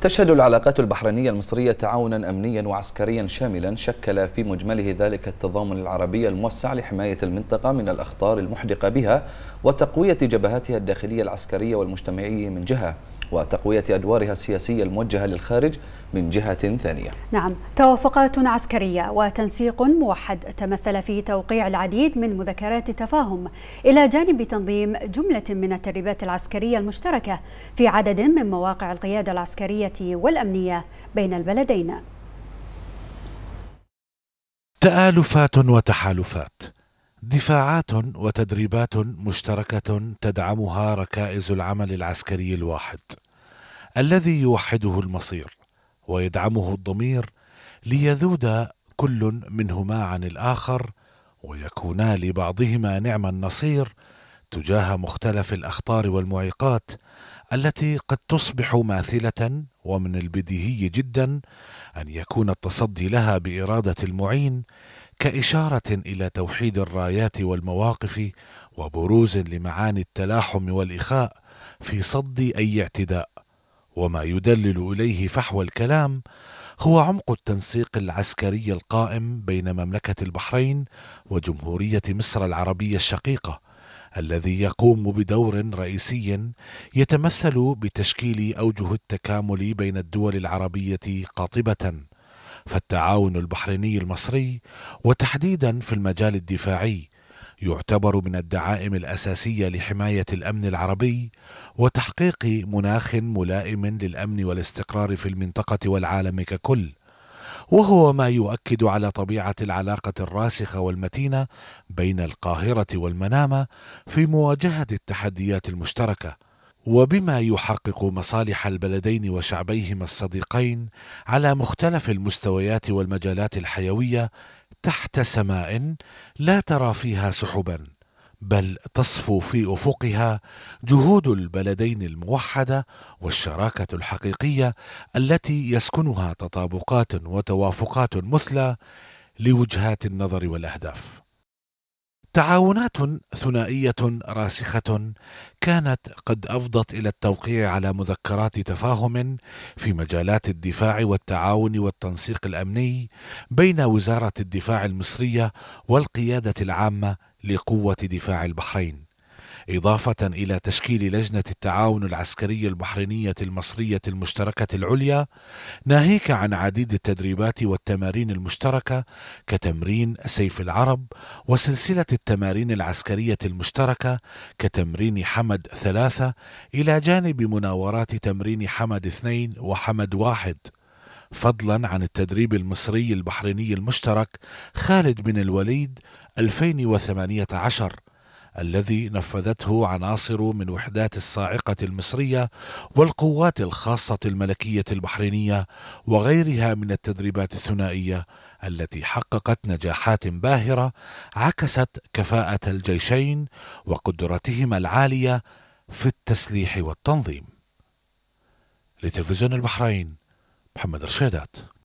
تشهد العلاقات البحرينية المصرية تعاونا أمنيا وعسكريا شاملا شكل في مجمله ذلك التضامن العربي الموسع لحماية المنطقة من الأخطار المحدقة بها وتقوية جبهاتها الداخلية العسكرية والمجتمعية من جهة وتقوية أدوارها السياسية الموجهة للخارج من جهة ثانية نعم توافقات عسكرية وتنسيق موحد تمثل في توقيع العديد من مذكرات التفاهم إلى جانب تنظيم جملة من التدريبات العسكرية المشتركة في عدد من مواقع القيادة العسكرية والأمنية بين البلدين تآلفات وتحالفات دفاعات وتدريبات مشتركة تدعمها ركائز العمل العسكري الواحد الذي يوحده المصير ويدعمه الضمير ليذود كل منهما عن الآخر ويكونا لبعضهما نعم النصير تجاه مختلف الأخطار والمعيقات التي قد تصبح ماثلة ومن البديهي جدا ان يكون التصدي لها باراده المعين كاشاره الى توحيد الرايات والمواقف وبروز لمعاني التلاحم والاخاء في صد اي اعتداء وما يدلل اليه فحوى الكلام هو عمق التنسيق العسكري القائم بين مملكه البحرين وجمهوريه مصر العربيه الشقيقه الذي يقوم بدور رئيسي يتمثل بتشكيل اوجه التكامل بين الدول العربيه قاطبه فالتعاون البحريني المصري وتحديدا في المجال الدفاعي يعتبر من الدعائم الاساسيه لحمايه الامن العربي وتحقيق مناخ ملائم للامن والاستقرار في المنطقه والعالم ككل وهو ما يؤكد على طبيعه العلاقه الراسخه والمتينه بين القاهره والمنامه في مواجهه التحديات المشتركه وبما يحقق مصالح البلدين وشعبيهما الصديقين على مختلف المستويات والمجالات الحيويه تحت سماء لا ترى فيها سحبا بل تصفو في افقها جهود البلدين الموحده والشراكه الحقيقيه التي يسكنها تطابقات وتوافقات مثلى لوجهات النظر والاهداف تعاونات ثنائيه راسخه كانت قد افضت الى التوقيع على مذكرات تفاهم في مجالات الدفاع والتعاون والتنسيق الامني بين وزاره الدفاع المصريه والقياده العامه لقوه دفاع البحرين إضافة إلى تشكيل لجنة التعاون العسكري البحرينية المصرية المشتركة العليا ناهيك عن عديد التدريبات والتمارين المشتركة كتمرين سيف العرب وسلسلة التمارين العسكرية المشتركة كتمرين حمد ثلاثة إلى جانب مناورات تمرين حمد اثنين وحمد واحد فضلا عن التدريب المصري البحريني المشترك خالد بن الوليد 2018 الذي نفذته عناصر من وحدات الصاعقة المصرية والقوات الخاصة الملكية البحرينية وغيرها من التدريبات الثنائية التي حققت نجاحات باهرة عكست كفاءة الجيشين وقدرتهما العالية في التسليح والتنظيم لتلفزيون البحرين محمد رشيدات